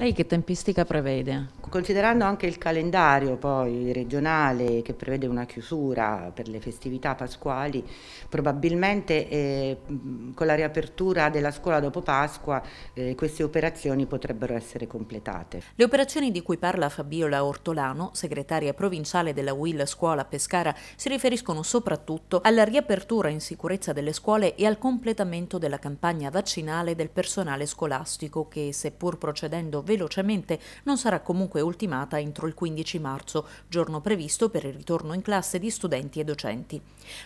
Lei che tempistica prevede? Considerando anche il calendario poi regionale che prevede una chiusura per le festività pasquali, probabilmente eh, con la riapertura della scuola dopo Pasqua eh, queste operazioni potrebbero essere completate. Le operazioni di cui parla Fabiola Ortolano, segretaria provinciale della UIL Scuola Pescara, si riferiscono soprattutto alla riapertura in sicurezza delle scuole e al completamento della campagna vaccinale del personale scolastico che, seppur procedendo velocemente, non sarà comunque ultimata entro il 15 marzo, giorno previsto per il ritorno in classe di studenti e docenti.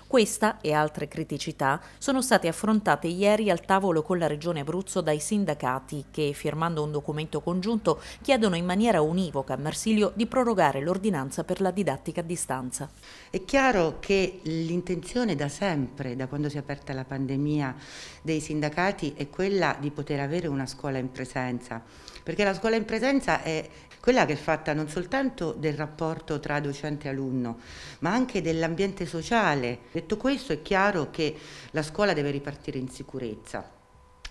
Questa e altre criticità sono state affrontate ieri al tavolo con la Regione Abruzzo dai sindacati che, firmando un documento congiunto, chiedono in maniera univoca a Marsilio di prorogare l'ordinanza per la didattica a distanza. È chiaro che l'intenzione da sempre, da quando si è aperta la pandemia, dei sindacati è quella di poter avere una scuola in presenza, perché la la scuola in presenza è quella che è fatta non soltanto del rapporto tra docente e alunno, ma anche dell'ambiente sociale. Detto questo è chiaro che la scuola deve ripartire in sicurezza.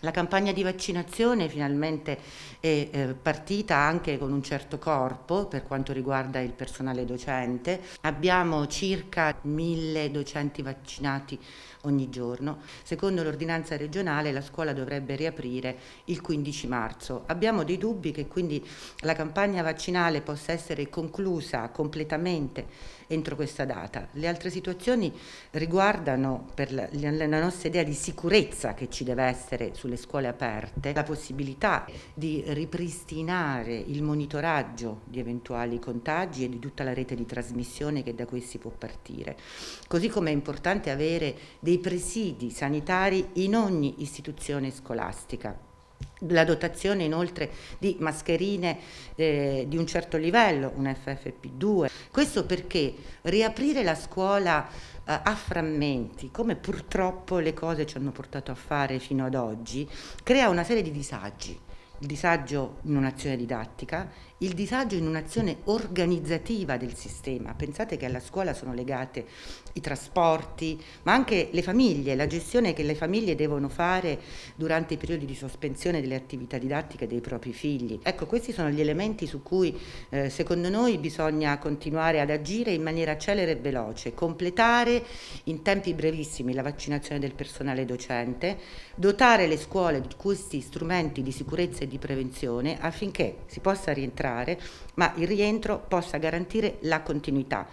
La campagna di vaccinazione finalmente è eh, partita anche con un certo corpo per quanto riguarda il personale docente. Abbiamo circa 1000 docenti vaccinati ogni giorno. Secondo l'ordinanza regionale la scuola dovrebbe riaprire il 15 marzo. Abbiamo dei dubbi che quindi la campagna vaccinale possa essere conclusa completamente entro questa data. Le altre situazioni riguardano per la, la nostra idea di sicurezza che ci deve essere sulle le scuole aperte la possibilità di ripristinare il monitoraggio di eventuali contagi e di tutta la rete di trasmissione che da questi può partire. Così come è importante avere dei presidi sanitari in ogni istituzione scolastica la dotazione inoltre di mascherine eh, di un certo livello, un FFP2. Questo perché riaprire la scuola eh, a frammenti, come purtroppo le cose ci hanno portato a fare fino ad oggi, crea una serie di disagi il disagio in un'azione didattica, il disagio in un'azione organizzativa del sistema. Pensate che alla scuola sono legate i trasporti, ma anche le famiglie, la gestione che le famiglie devono fare durante i periodi di sospensione delle attività didattiche dei propri figli. Ecco, questi sono gli elementi su cui eh, secondo noi bisogna continuare ad agire in maniera celere e veloce, completare in tempi brevissimi la vaccinazione del personale docente, dotare le scuole di questi strumenti di sicurezza e di di prevenzione affinché si possa rientrare, ma il rientro possa garantire la continuità